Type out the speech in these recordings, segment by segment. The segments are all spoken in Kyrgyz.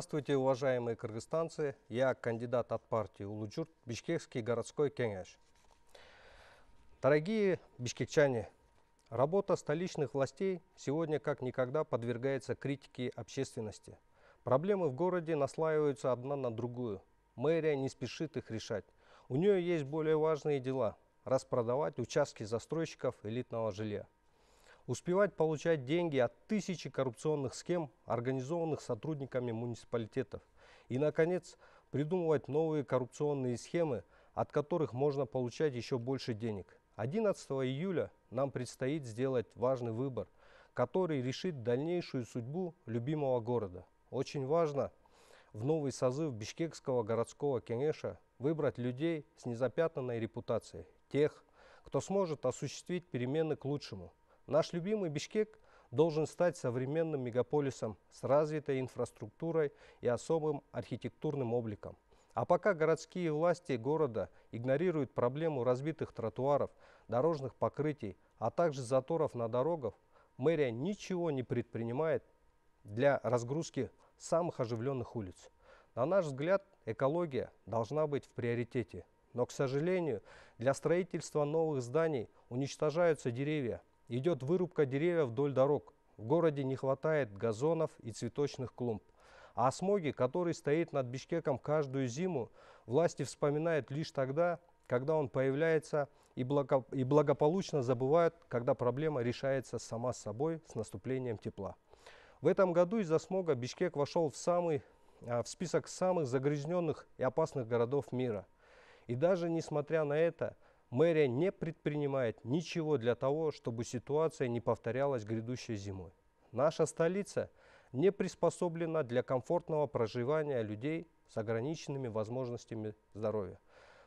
Здравствуйте, уважаемые кыргызстанцы. Я кандидат от партии Улуджурт, Бишкекский городской кенеш. Дорогие бишкекчане, работа столичных властей сегодня как никогда подвергается критике общественности. Проблемы в городе наслаиваются одна на другую. Мэрия не спешит их решать. У нее есть более важные дела – распродавать участки застройщиков элитного жилья – успевать получать деньги от тысячи коррупционных схем, организованных сотрудниками муниципалитетов. И, наконец, придумывать новые коррупционные схемы, от которых можно получать еще больше денег. 11 июля нам предстоит сделать важный выбор, который решит дальнейшую судьбу любимого города. Очень важно в новый созыв Бишкекского городского кенеша выбрать людей с незапятнанной репутацией, тех, кто сможет осуществить перемены к лучшему – Наш любимый Бишкек должен стать современным мегаполисом с развитой инфраструктурой и особым архитектурным обликом. А пока городские власти города игнорируют проблему разбитых тротуаров, дорожных покрытий, а также заторов на дорогах, мэрия ничего не предпринимает для разгрузки самых оживленных улиц. На наш взгляд, экология должна быть в приоритете. Но, к сожалению, для строительства новых зданий уничтожаются деревья, идет вырубка деревьев вдоль дорог. В городе не хватает газонов и цветочных клумб. А о смоге, который стоит над Бишкеком каждую зиму, власти вспоминают лишь тогда, когда он появляется и, благополучно забывают, когда проблема решается сама собой с наступлением тепла. В этом году из-за смога Бишкек вошел в, самый, а, в список самых загрязненных и опасных городов мира. И даже несмотря на это – мэрия не предпринимает ничего для того, чтобы ситуация не повторялась грядущей зимой. Наша столица не приспособлена для комфортного проживания людей с ограниченными возможностями здоровья.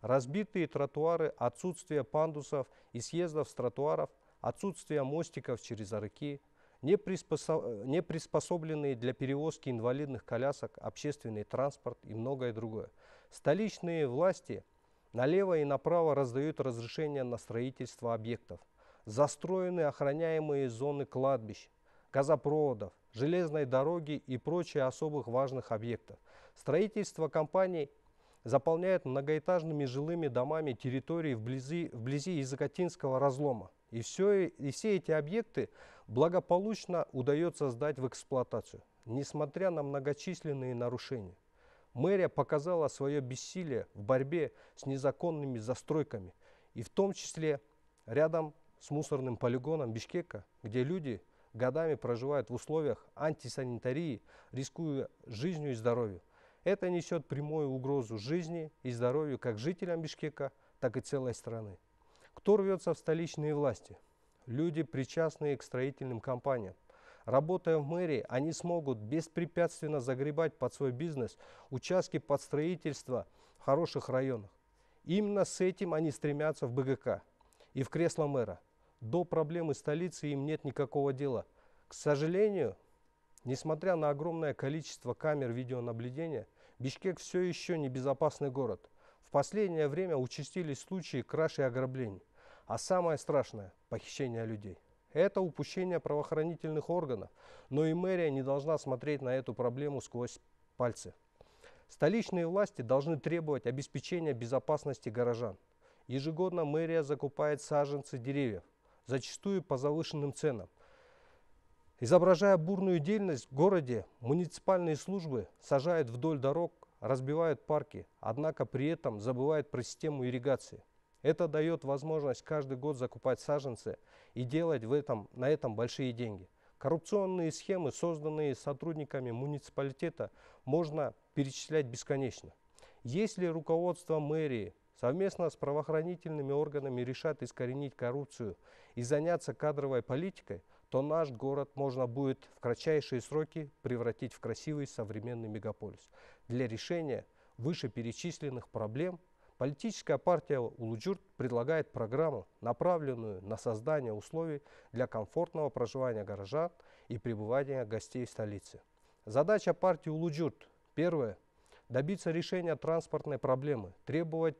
Разбитые тротуары, отсутствие пандусов и съездов с тротуаров, отсутствие мостиков через реки, не, не приспособленные для перевозки инвалидных колясок, общественный транспорт и многое другое. Столичные власти – Налево и направо раздают разрешения на строительство объектов. Застроены охраняемые зоны кладбищ, газопроводов, железной дороги и прочие особых важных объектов. Строительство компаний заполняет многоэтажными жилыми домами территории вблизи, вблизи Изакатинского разлома. И все, и все эти объекты благополучно удается сдать в эксплуатацию, несмотря на многочисленные нарушения. Мэрия показала свое бессилие в борьбе с незаконными застройками, и в том числе рядом с мусорным полигоном Бишкека, где люди годами проживают в условиях антисанитарии, рискуя жизнью и здоровью. Это несет прямую угрозу жизни и здоровью как жителям Бишкека, так и целой страны. Кто рвется в столичные власти? Люди, причастные к строительным компаниям. Работая в мэрии, они смогут беспрепятственно загребать под свой бизнес участки под строительство в хороших районах. Именно с этим они стремятся в БГК и в кресло мэра. До проблемы столицы им нет никакого дела. К сожалению, несмотря на огромное количество камер видеонаблюдения, Бишкек все еще небезопасный город. В последнее время участились случаи краж и ограблений, а самое страшное – похищение людей. Это упущение правоохранительных органов. Но и мэрия не должна смотреть на эту проблему сквозь пальцы. Столичные власти должны требовать обеспечения безопасности горожан. Ежегодно мэрия закупает саженцы деревьев, зачастую по завышенным ценам. Изображая бурную деятельность в городе, муниципальные службы сажают вдоль дорог, разбивают парки, однако при этом забывают про систему ирригации – это дает возможность каждый год закупать саженцы и делать в этом, на этом большие деньги. Коррупционные схемы, созданные сотрудниками муниципалитета, можно перечислять бесконечно. Если руководство мэрии совместно с правоохранительными органами решат искоренить коррупцию и заняться кадровой политикой, то наш город можно будет в кратчайшие сроки превратить в красивый современный мегаполис для решения вышеперечисленных проблем Политическая партия Улуджурт предлагает программу, направленную на создание условий для комфортного проживания горожан и пребывания гостей столицы. Задача партии Улуджурт – первое – добиться решения транспортной проблемы, требовать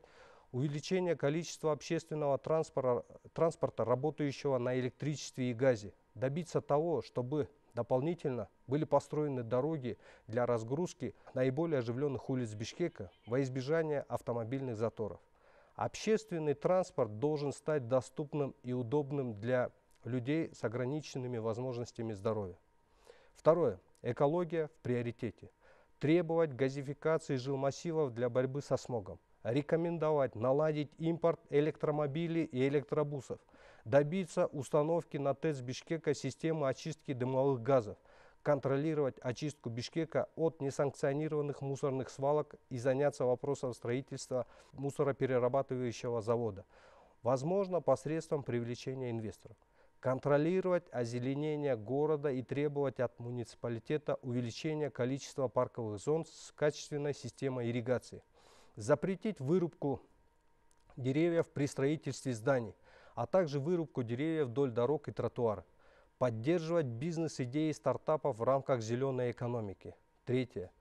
увеличения количества общественного транспорта, транспорта, работающего на электричестве и газе, добиться того, чтобы Дополнительно были построены дороги для разгрузки наиболее оживленных улиц Бишкека во избежание автомобильных заторов. Общественный транспорт должен стать доступным и удобным для людей с ограниченными возможностями здоровья. Второе. Экология в приоритете. Требовать газификации жилмассивов для борьбы со смогом. Рекомендовать наладить импорт электромобилей и электробусов – добиться установки на ТЭЦ Бишкека системы очистки дымовых газов, контролировать очистку Бишкека от несанкционированных мусорных свалок и заняться вопросом строительства мусороперерабатывающего завода, возможно, посредством привлечения инвесторов контролировать озеленение города и требовать от муниципалитета увеличения количества парковых зон с качественной системой ирригации, запретить вырубку деревьев при строительстве зданий, а также вырубку деревьев вдоль дорог и тротуар. Поддерживать бизнес-идеи стартапов в рамках зеленой экономики. Третье.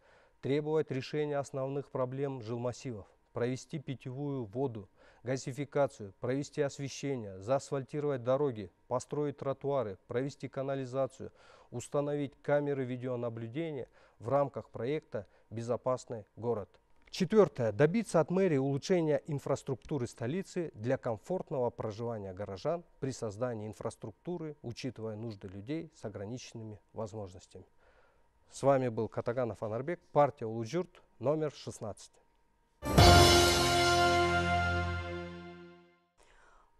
Требовать решения основных проблем жилмассивов. Провести питьевую воду, газификацию, провести освещение, заасфальтировать дороги, построить тротуары, провести канализацию, установить камеры видеонаблюдения в рамках проекта «Безопасный город». Четвертое. Добиться от мэрии улучшения инфраструктуры столицы для комфортного проживания горожан при создании инфраструктуры, учитывая нужды людей с ограниченными возможностями. С вами был Катаганов Анарбек, партия Улуджурт, номер 16.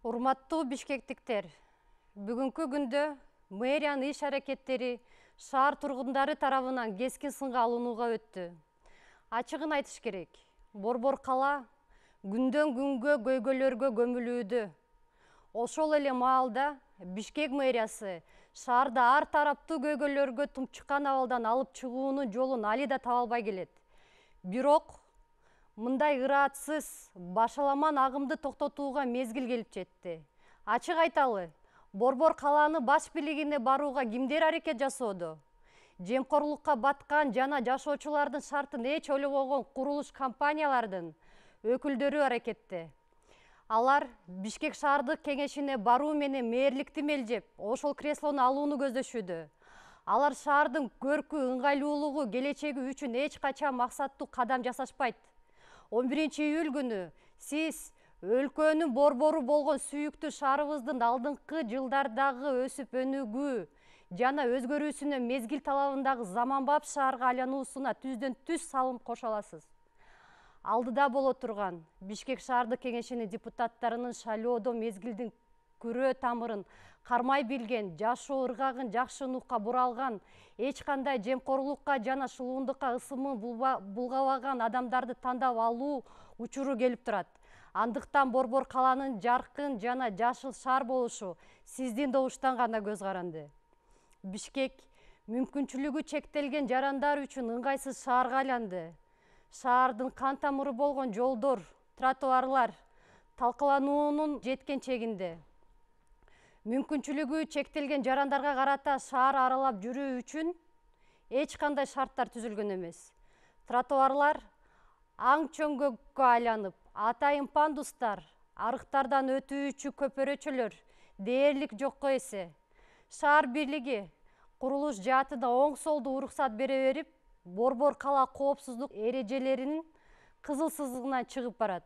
Урматтуу бишкектиктер, бүгүнкү күндө мэрияны иш аракеттери шар тургундары тарабынан кескин сынга алынууга өттү. ачыгын айтыш керек борбор кала күндөн күнгө көйгөйлөргө көмүлүүдө ошол эле маалда бишкек мэриясы шаарда ар тараптуу көйгөйлөргө тумчуккан абалдан алып чыгуунун жолун али да таба албай келет бирок мындай ыраатсыз башаламан агымды токтотууга мезгил келип жетти ачык айталы борбор калаанын баш бийлигине барууга кимдер аракет жасоодо жемкорлукка баткан жана жашоочулардын шартын эч ойлобогон курулуш компаниялардын өкүлдөрү аракетте алар бишкек шаардык кеңешине баруу менен мээрликти мелжеп ошол креслону алууну көздөшүүдө алар шаардын көркү ыңгайлуулугу келечеги үчүн эч качан максаттуу кадам жасашпайт он биринчи июль күнү сиз өлкөнүн борбору болгон сүйүктүү шаарыбыздын алдыңкы жылдардагы өсүп өнүгүү жана өзгөрүүсүнө мезгил талабындагы заманбап шаарга айлануусуна түздөн түз салым кошо аласыз алдыда боло турган бишкек шаардык кеңешинин депутаттарынын шайлоодо мезгилдин күрөө тамырын кармай билген жашоо ыргагын жакшы нукка бура алган эч кандай жемкорлукка жана шылуундукка ысымын булгабаган адамдарды тандап алуу учуру келип турат андыктан борбор калаанын жаркын жана жашыл шаар болушу сиздин добуштан гана көз каранды бишкек мүмкүнчүлүгү чектелген жарандар үчүн ыңгайсыз шаарга айланды шаардын кан тамыры болгон жолдор тротуарлар талкалануунун жеткен чегинде мүмкүнчүлүгү чектелген жарандарга карата шаар аралап жүрүү үчүн эч кандай шарттар түзүлгөн эмес тротуарлар аң чөңгөккө айланып атайын пандустар арыктардан өтүүчү көпөрөчөлөр дээрлик жокко эсе шаар бирлиги курулуш жаатына оң солду уруксат бере берип борбор калаа коопсуздук эрежелеринин кызыл сызыгынан чыгып барат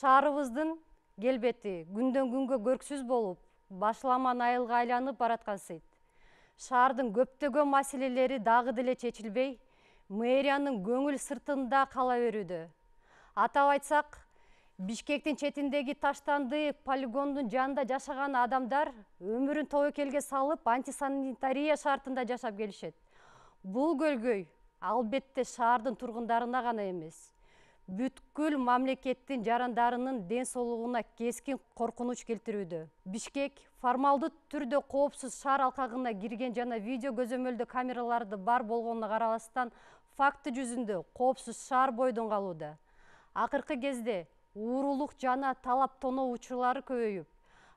шаарыбыздын келбети күндөн күнгө көрксүз болуп башаламан айылга айланып бараткансыйт шаардын көптөгөн маселелери дагы деле чечилбей мэриянын көңүл сыртында кала берүүдө атап айтсак бишкектин четиндеги таштанды полигондун жанында жашаган адамдар өмүрүн тобокелге салып антисанитария шартында жашап келишет бул көйгөй албетте шаардын тургундарына гана эмес бүткүл мамлекеттин жарандарынын ден соолугуна кескин коркунуч келтирүүдө бишкек формалдуу түрдө коопсуз шаар алкагына кирген жана видео көзөмөлдөө камералары бар болгонуна карабастан факты жүзүндө коопсуз шаар бойдон калууда акыркы кезде уурулук жана талап тоноо учурлары көбөйүп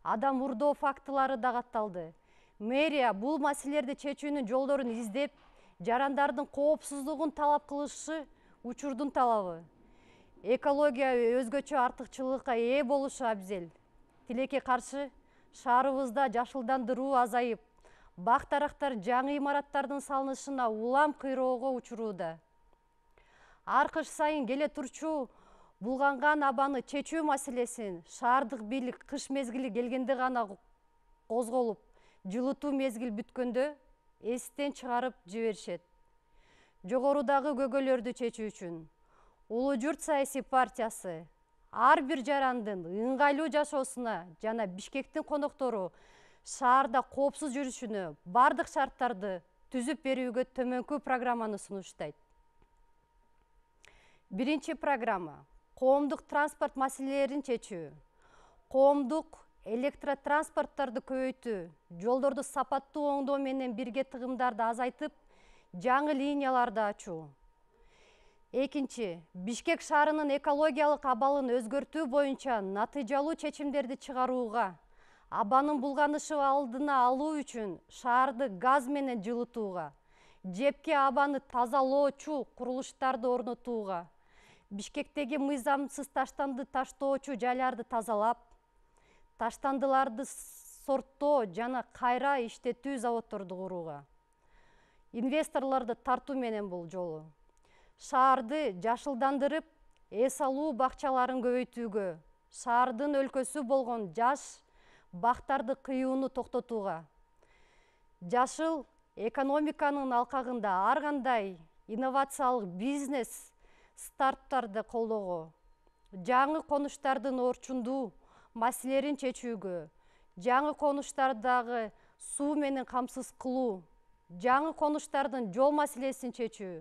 адам урдоо фактылары да катталды мэрия бул маселелерди чечүүнүн жолдорун издеп жарандардын коопсуздугун талап кылышы учурдун талабы экология өзгөчө артыкчылыкка ээ болушу абзел тилекке каршы шаарыбызда жашылдандыруу азайып бак дарактар жаңы имараттардын салынышына улам кыйроого учурууда ар кыш сайын келе турчу булганган абаны чечүү маселесин шаардык бийлик кыш мезгили келгенде гана козголуп жылытуу мезгил бүткөндө эстен чыгарып жиберишет жогорудагы көйгөйлөрдү чечүү үчүн улуу журт саясий партиясы ар бир жарандын ыңгайлуу жашоосуна жана бишкектин коноктору шаарда коопсуз жүрүшүнө бардык шарттарды түзүп берүүгө төмөнкү программаны сунуштайт биринчи программа коомдук транспорт маселелерин чечүү коомдук электротранспорттарды көбөйтүү жолдорду сапаттуу оңдоо менен бирге тыгымдарды азайтып жаңы линияларды ачуу экинчи бишкек шаарынын экологиялык абалын өзгөртүү боюнча натыйжалуу чечимдерди чыгарууга абанын булганышы алдына алуу үчүн шаарды газ менен жылытууга жэбке абаны тазалоочу курулуштарды орнотууга бишкектеги мыйзамсыз таштанды таштоочу жайларды тазалап таштандыларды сорттоо жана кайра иштетүү заводдорду курууга инвесторлорду тартуу менен бул жолу шаарды жашылдандырып эс алуу бакчаларын көбөйтүүгө шаардын өлкөсү болгон жаш бактарды кыюуну токтотууга жашыл экономиканын алкагында ар кандай инновациялык бизнес старттарды колдоого жаңы конуштардын орчундуу маселелерин чечүүгө жаңы конуштардагы суу менен камсыз кылуу жаңы конуштардын жол маселесин чечүү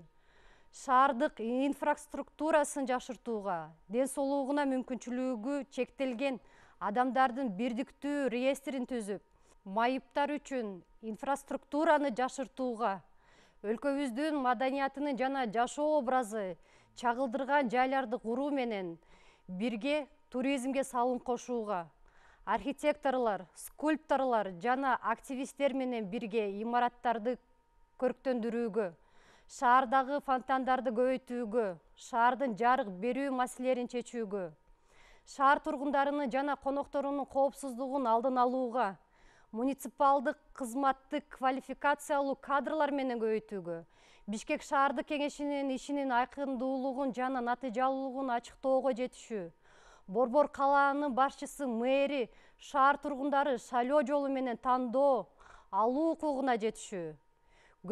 шаардык инфраструктурасын жашыртууга ден соолугуна мүмкүнчүлүгү чектелген адамдардын бирдиктүү реестрин түзүп майыптар үчүн инфраструктураны жашыртууга өлкөбүздүн маданиятынын жана жашоо образы чагылдырган жайларды куруу менен бирге туризмге салым кошууга архитекторлор скульпторлор жана активисттер менен бирге имараттарды көрктөндүрүүгө шаардагы фонтандарды көбөйтүүгө шаардын жарык берүү маселелерин чечүүгө шаар тургундарынын жана конокторунун коопсуздугун алдын алууга муниципалдык кызматты квалификациялуу кадрлар менен көбөйтүүгө бишкек шаардык кеңешинин ишинин айкындуулугун жана натыйжалуулугун ачыктоого жетишүү борбор калаанын башчысы мэри шаар тургундары шайлоо жолу менен тандоо алуу укугуна жетишүү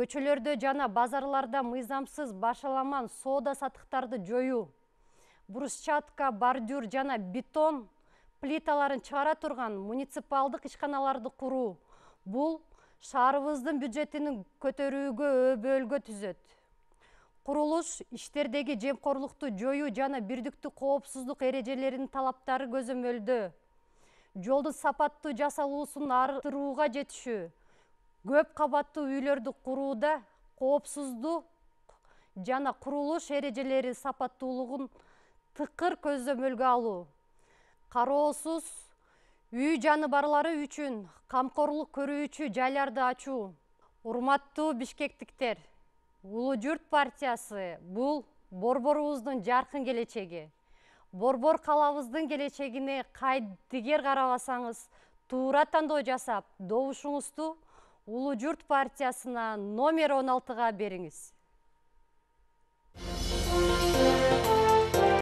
көчөлөрдө жана базарларда мыйзамсыз башаламан соода сатыктарды жоюу брусчатка бордюр жана бетон плиталарын чыгара турган муниципалдык ишканаларды куруу бул шаарыбыздын бюджетинин көтөрүүгө өбөлгө түзөт курулуш иштердеги жемкорлукту жоюу жана бирдиктүү коопсуздук эрежелеринин талаптары көзөмөлдө жолдун сапаттуу жасалуусун арттырууга жетишүү көп кабаттуу үйлөрдү курууда коопсуздук жана курулуш эрежелери сапаттуулугун тыкыр көзөмөлгө алуу кароосуз үй жаныбарлары үчүн камкорлук көрүүчү жайларды ачуу урматтуу бишкектиктер улуу журт партиясы бул борборубуздун жаркын келечеги борбор калабыздын келечегине кайдыгер карабасаңыз туура тандоо жасап добушуңузду улуу журт партиясына номер он алтыга бериңиз